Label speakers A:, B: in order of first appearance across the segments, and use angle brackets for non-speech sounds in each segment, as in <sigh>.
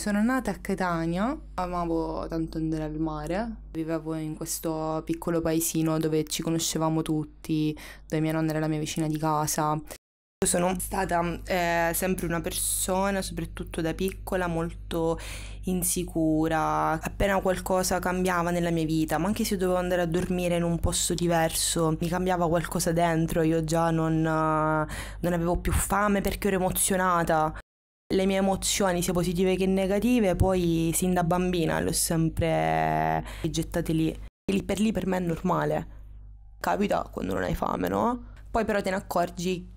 A: Sono nata a Catania, amavo tanto andare al mare, vivevo in questo piccolo paesino dove ci conoscevamo tutti, dove mia nonna era la mia vicina di casa. Sono stata eh, sempre una persona, soprattutto da piccola, molto insicura. Appena qualcosa cambiava nella mia vita, ma anche se dovevo andare a dormire in un posto diverso, mi cambiava qualcosa dentro, io già non, eh, non avevo più fame perché ero emozionata le mie emozioni, sia positive che negative, poi sin da bambina le ho sempre gettate lì. E lì per lì per me è normale. Capita quando non hai fame, no? Poi però te ne accorgi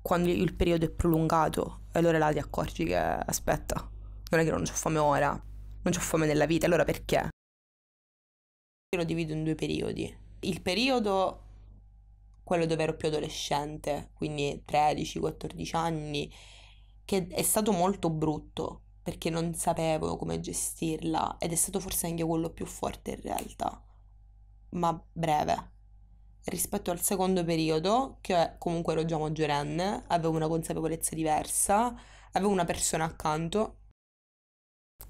A: quando il periodo è prolungato e allora là ti accorgi che aspetta, non è che non ho fame ora, non ho fame nella vita, allora perché? Io lo divido in due periodi. Il periodo, quello dove ero più adolescente, quindi 13-14 anni, che è stato molto brutto perché non sapevo come gestirla ed è stato forse anche quello più forte in realtà, ma breve. Rispetto al secondo periodo, che comunque ero già maggiorenne, avevo una consapevolezza diversa, avevo una persona accanto.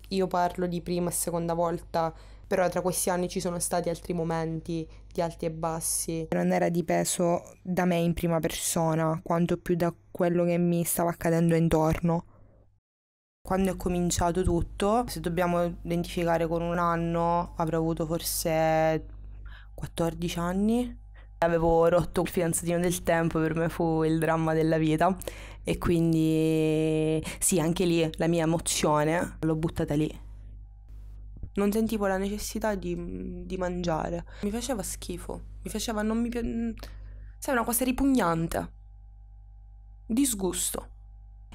A: Io parlo di prima e seconda volta però tra questi anni ci sono stati altri momenti di alti e bassi. Non era dipeso da me in prima persona, quanto più da quello che mi stava accadendo intorno. Quando è cominciato tutto, se dobbiamo identificare con un anno, avrò avuto forse 14 anni. Avevo rotto il fidanzatino del tempo, per me fu il dramma della vita e quindi sì, anche lì la mia emozione l'ho buttata lì non sentivo la necessità di, mm, di mangiare. Mi faceva schifo, mi faceva non mi piaceva. Sai, una cosa ripugnante. Disgusto.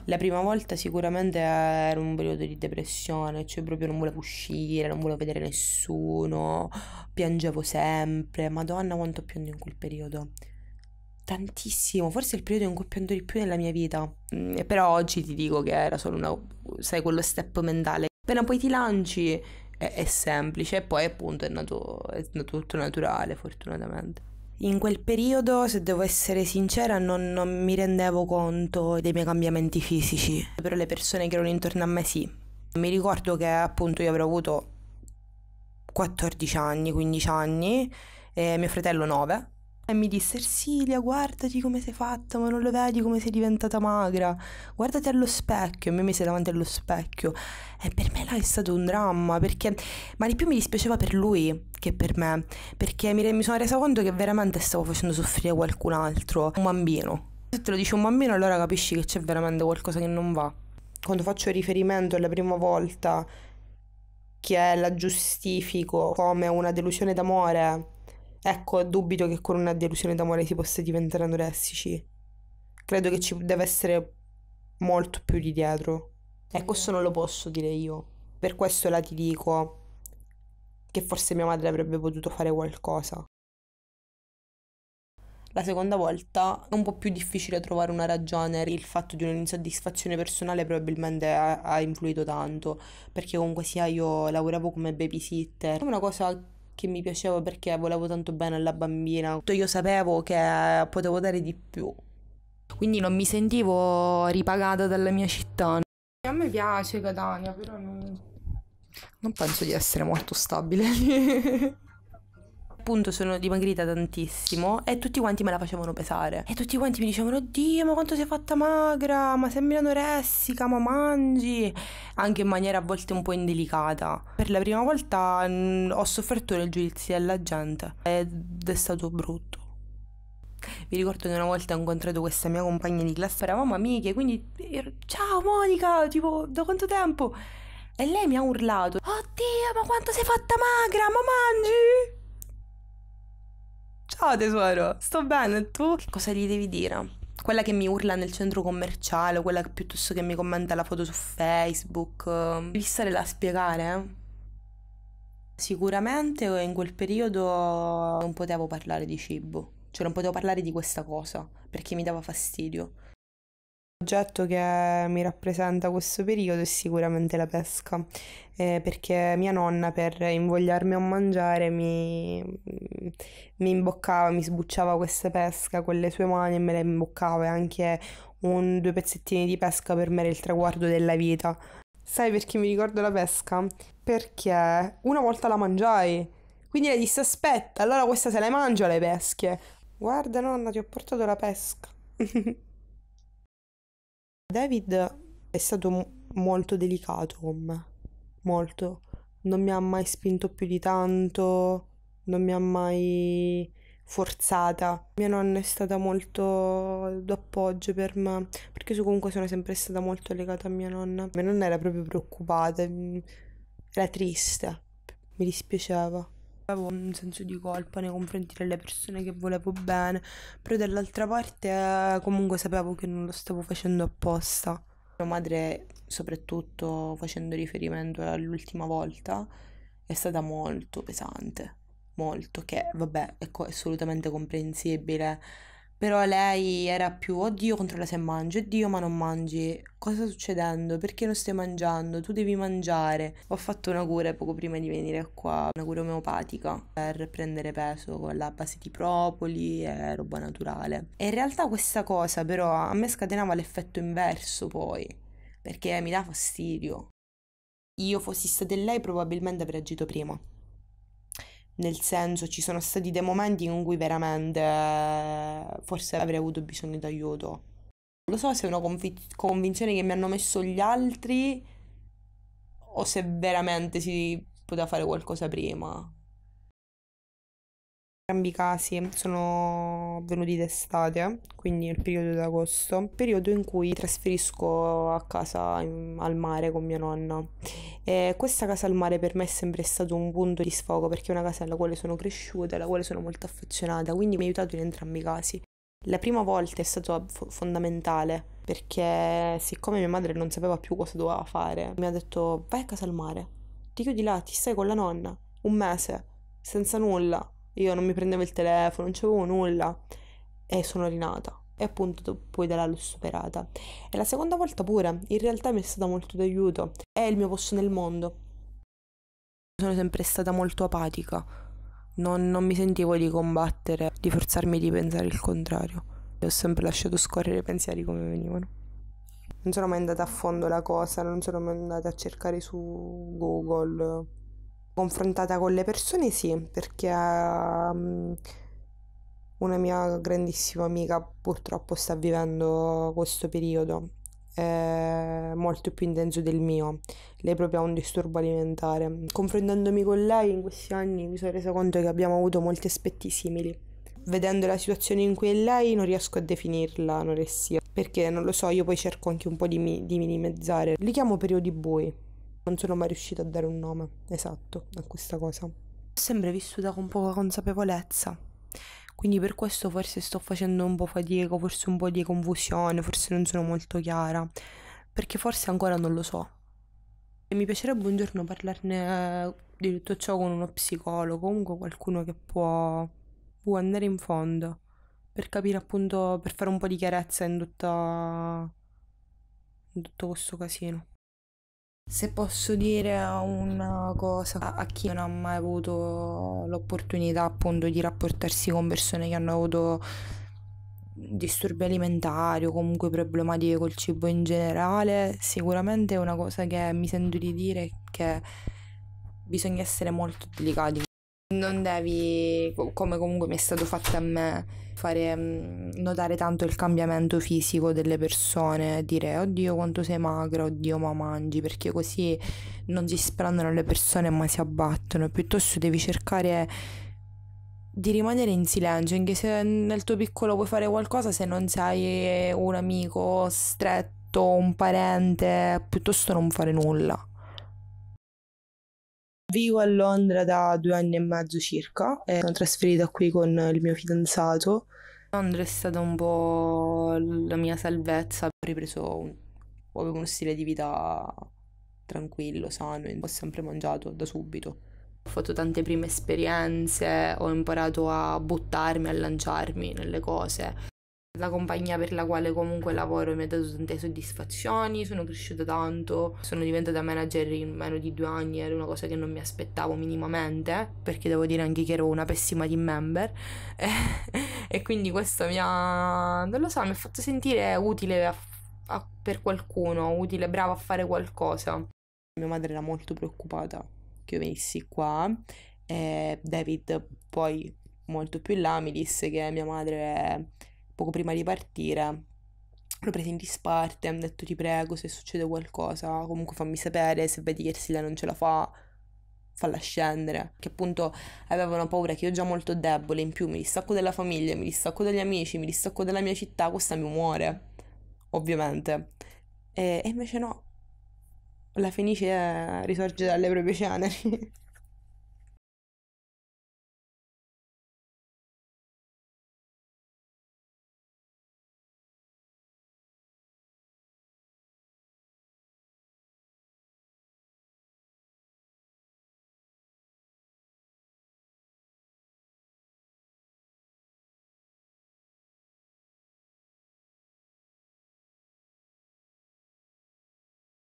A: La prima volta sicuramente era un periodo di depressione, cioè proprio non volevo uscire, non volevo vedere nessuno, piangevo sempre, madonna quanto piango in quel periodo. Tantissimo, forse è il periodo in cui pianto di più nella mia vita. Mm, però oggi ti dico che era solo una, sai, quello step mentale. Appena poi ti lanci è, è semplice e poi appunto è nato, è nato tutto naturale fortunatamente. In quel periodo, se devo essere sincera, non, non, mi rendevo conto dei miei cambiamenti fisici, però le persone che erano intorno a me sì. Mi ricordo che appunto io avrò avuto 14 anni, 15 anni, e mio fratello 9, e mi disse, Ersilia, guardati come sei fatta, ma non lo vedi come sei diventata magra. Guardati allo specchio. E mi mise davanti allo specchio. E per me là è stato un dramma, perché... Ma di più mi dispiaceva per lui che per me, perché mi, mi sono resa conto che veramente stavo facendo soffrire qualcun altro, un bambino. Se te lo dice un bambino allora capisci che c'è veramente qualcosa che non va. Quando faccio riferimento alla prima volta che la giustifico come una delusione d'amore Ecco, dubito che con una delusione d'amore si possa diventare anoressici. Credo che ci deve essere molto più di dietro. E ecco, questo non lo posso dire io. Per questo la ti dico che forse mia madre avrebbe potuto fare qualcosa. La seconda volta è un po' più difficile trovare una ragione, il fatto di un'insoddisfazione personale probabilmente ha, ha influito tanto, perché comunque sia io lavoravo come babysitter. È una cosa che mi piaceva perché volevo tanto bene alla bambina. Io sapevo che potevo dare di più. Quindi non mi sentivo ripagata dalla mia città. A me piace Catania, però non... Non penso di essere molto stabile lì. <laughs> appunto sono dimagrita tantissimo e tutti quanti me la facevano pesare. E tutti quanti mi dicevano, oddio, ma quanto sei fatta magra, ma sembri anoressica, ma mangi. Anche in maniera a volte un po' indelicata. Per la prima volta mh, mm, ho sofferto nel giudizio della gente ed è stato brutto. Vi ricordo che una volta ho incontrato questa mia compagna di classe, eravamo amiche, quindi ero, ciao Monica, tipo da quanto tempo? E lei mi ha urlato, oddio ma quanto sei fatta magra, ma mangi? Ciao oh, tesoro, sto bene, tu? Che cosa gli devi dire? Quella che mi urla nel centro commerciale, quella che piuttosto che mi commenta la foto su Facebook. Devi stare là a spiegare, eh? Sicuramente eh, in quel periodo non potevo parlare di cibo, cioè non potevo parlare di questa cosa perché mi dava fastidio. L'oggetto che mi rappresenta questo periodo è sicuramente la pesca, eh, perché mia nonna per invogliarmi a mangiare mi, mm, mi, imboccava, mi sbucciava questa pesca con le sue mani e me la imboccava e anche un, due pezzettini di pesca per me era il traguardo della vita. Sai perché mi ricordo la pesca? Perché una volta la mangiai, quindi lei disse aspetta, allora questa se la mangio le pesche. Guarda nonna, ti ho portato la pesca. <laughs> David è stato molto delicato con me, molto. Non mi ha mai spinto più di tanto, non mi ha mai forzata. Mia nonna è stata molto d'appoggio per me, perché io comunque sono sempre stata molto legata a mia nonna. Mia nonna era proprio preoccupata, mm, era triste, mi dispiaceva avevo un senso di colpa nei confronti delle persone che volevo bene, però dall'altra parte eh, comunque sapevo che non lo stavo facendo apposta. Mia madre, soprattutto facendo riferimento all'ultima volta, è stata molto pesante, molto, che vabbè ecco, è assolutamente comprensibile però lei era più, oddio controlla se mangi, oddio ma non mangi, cosa sta succedendo, perché non stai mangiando, tu devi mangiare. Ho fatto una cura poco prima di venire qua, una cura omeopatica per prendere peso con la base di propoli e roba naturale. E in realtà questa cosa però a me scatenava l'effetto inverso poi, perché mi dà fastidio. Io fossi stata lei probabilmente avrei agito prima nel senso ci sono stati dei momenti in cui veramente eh, forse avrei avuto bisogno d'aiuto. Lo so se è una conv- convinzione che mi hanno messo gli altri o se veramente si poteva fare qualcosa prima. Entrambi i casi sono venuti d'estate, quindi nel periodo d'agosto, periodo in cui trasferisco a casa in, al mare con mia nonna. E questa casa al mare per me è sempre stato un punto di sfogo perché è una casa alla quale sono cresciuta, alla quale sono molto affezionata, quindi mi ha aiutato in entrambi i casi. La prima volta è stato fondamentale perché siccome mia madre non sapeva più cosa doveva fare, mi ha detto vai a casa al mare, ti chiudi là, ti stai con la nonna, un mese, senza nulla io non mi prendevo il telefono, non c'avevo nulla e sono rinata. E appunto poi da l'ho superata. E la seconda volta pure, in realtà mi è stata molto d'aiuto. È il mio posto nel mondo. Sono sempre stata molto apatica. Non, non mi sentivo di combattere, di forzarmi di pensare il contrario. E Ho sempre lasciato scorrere i pensieri come venivano. Non sono mai andata a fondo la cosa, non sono mai andata a cercare su Google confrontata con le persone sì, perché um, una mia grandissima amica purtroppo sta vivendo questo periodo molto più intenso del mio. Lei proprio ha un disturbo alimentare. Confrontandomi con lei in questi anni mi sono resa conto che abbiamo avuto molti aspetti simili. Vedendo la situazione in cui è lei non riesco a definirla anoressia, perché non lo so, io poi cerco anche un po' di, mi- di minimizzare. Li chiamo periodi bui, non sono mai riuscita a dare un nome esatto a questa cosa. Ho sempre vissuta con poca consapevolezza, quindi per questo forse sto facendo un po' fatica, forse un po' di confusione, forse non sono molto chiara, perché forse ancora non lo so. E mi piacerebbe un giorno parlarne eh, di tutto ciò con uno psicologo, comunque qualcuno che può, può andare in fondo per capire appunto, per fare un po' di chiarezza in, tutta, in tutto questo casino. Se posso dire una cosa a chi non ha mai avuto l'opportunità appunto di rapportarsi con persone che hanno avuto disturbi alimentari o comunque problematiche col cibo in generale, sicuramente una cosa che mi sento di dire è che bisogna essere molto delicati non devi, come comunque mi è stato fatto a me, fare mm, notare tanto il cambiamento fisico delle persone, dire oddio quanto sei magra, oddio ma mangi, perché così non si sprandono le persone ma si abbattono, piuttosto devi cercare di rimanere in silenzio, anche se nel tuo piccolo puoi fare qualcosa, se non sei un amico stretto, un parente, piuttosto non fare nulla. Vivo a Londra da due anni e mezzo circa e sono trasferita qui con il mio fidanzato. Londra è stata un po' la mia salvezza, ho ripreso un, avevo uno stile di vita tranquillo, sano, ho sempre mangiato da subito. Ho fatto tante prime esperienze, ho imparato a buttarmi, a lanciarmi nelle cose la compagnia per la quale comunque lavoro mi ha dato tante soddisfazioni, sono cresciuta tanto, sono diventata manager in meno di due anni, era una cosa che non mi aspettavo minimamente, perché devo dire anche che ero una pessima team member <laughs> e quindi questo mi ha, non lo so, mi ha fatto sentire utile a, a, per qualcuno, utile, brava a fare qualcosa. Mia madre era molto preoccupata che io venissi qua e David poi molto più in là mi disse che mia madre poco prima di partire l'ho presa in disparte, hanno detto ti prego se succede qualcosa, comunque fammi sapere, se vedi che Sila non ce la fa, falla scendere, che appunto avevano paura che io già molto debole, in più mi distacco della famiglia, mi distacco dagli amici, mi distacco dalla mia città, questa mi muore, ovviamente. E, e invece no, la Fenice risorge dalle proprie ceneri.